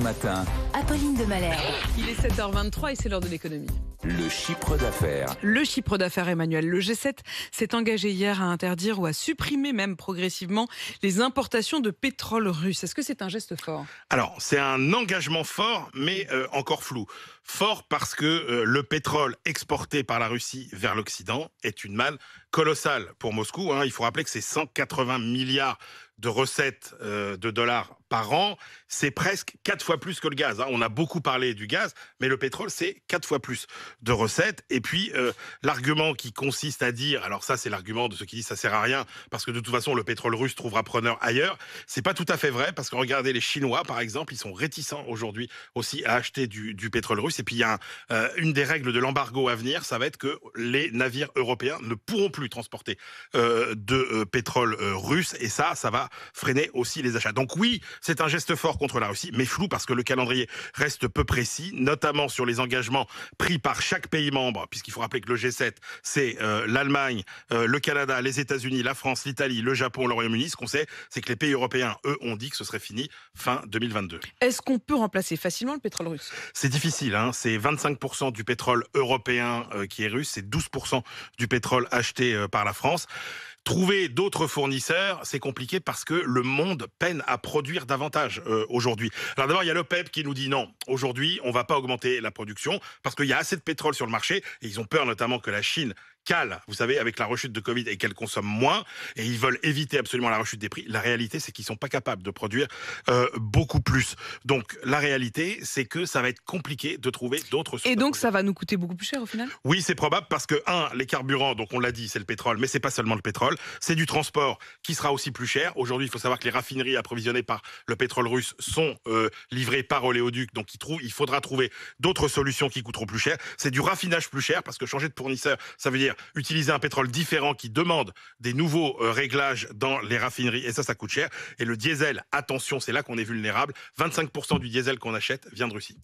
Matin. Apolline de Malherbe. Il est 7h23 et c'est l'heure de l'économie. Le chiffre d'affaires. Le chiffre d'affaires, Emmanuel. Le G7 s'est engagé hier à interdire ou à supprimer même progressivement les importations de pétrole russe. Est-ce que c'est un geste fort Alors, c'est un engagement fort, mais euh, encore flou. Fort parce que euh, le pétrole exporté par la Russie vers l'Occident est une manne colossale pour Moscou. Hein. Il faut rappeler que c'est 180 milliards de recettes euh, de dollars par an, c'est presque quatre fois plus que le gaz. Hein. On a beaucoup parlé du gaz, mais le pétrole, c'est quatre fois plus de recettes. Et puis, euh, l'argument qui consiste à dire, alors ça, c'est l'argument de ceux qui disent ça sert à rien, parce que de toute façon, le pétrole russe trouvera preneur ailleurs, c'est pas tout à fait vrai, parce que regardez, les Chinois, par exemple, ils sont réticents aujourd'hui aussi à acheter du, pétrole russe. Et puis, il y a euh, une des règles de l'embargo à venir, ça va être que les navires européens ne pourront plus transporter de pétrole russe. Et ça, ça va freiner aussi les achats. Donc oui, c'est un geste fort contre la Russie, mais flou parce que le calendrier reste peu précis, notamment sur les engagements pris par chaque pays membre, puisqu'il faut rappeler que le G7, c'est euh, l'Allemagne, euh, le Canada, les États-Unis, la France, l'Italie, le Japon, le Royaume-Uni. Ce qu'on sait, c'est que les pays européens, eux, ont dit que ce serait fini fin 2022. Est-ce qu'on peut remplacer facilement le pétrole russe C'est difficile, hein. c'est 25% du pétrole européen euh, qui est russe, c'est 12% du pétrole acheté par la France. Trouver d'autres fournisseurs, c'est compliqué parce que le monde peine à produire davantage euh, aujourd'hui. Alors d'abord, il y a l'OPEP e qui nous dit non, aujourd'hui, on va pas augmenter la production parce qu'il y a assez de pétrole sur le marché et ils ont peur notamment que la Chine vous savez, avec la rechute de Covid et qu'elles consomment moins, et ils veulent éviter absolument la rechute des prix. La réalité, c'est qu'ils sont pas capables de produire euh, beaucoup plus. Donc la réalité, c'est que ça va être compliqué de trouver d'autres solutions. Et donc ça va nous coûter beaucoup plus cher au final Oui, c'est probable parce que un, les carburants, donc on l'a dit, c'est le pétrole, mais c'est pas seulement le pétrole, c'est du transport qui sera aussi plus cher. Aujourd'hui, il faut savoir que les raffineries approvisionnées par le pétrole russe sont euh, livrées par oléoduc, donc il, trouve, il faudra trouver d'autres solutions qui coûteront plus cher. C'est du raffinage plus cher parce que changer de fournisseur, ça veut dire utiliser un pétrole différent qui demande des nouveaux euh, réglages dans les raffineries et ça, ça coûte cher. Et le diesel, attention, c'est là qu'on est vulnérable. 25% du diesel qu'on achète vient de Russie.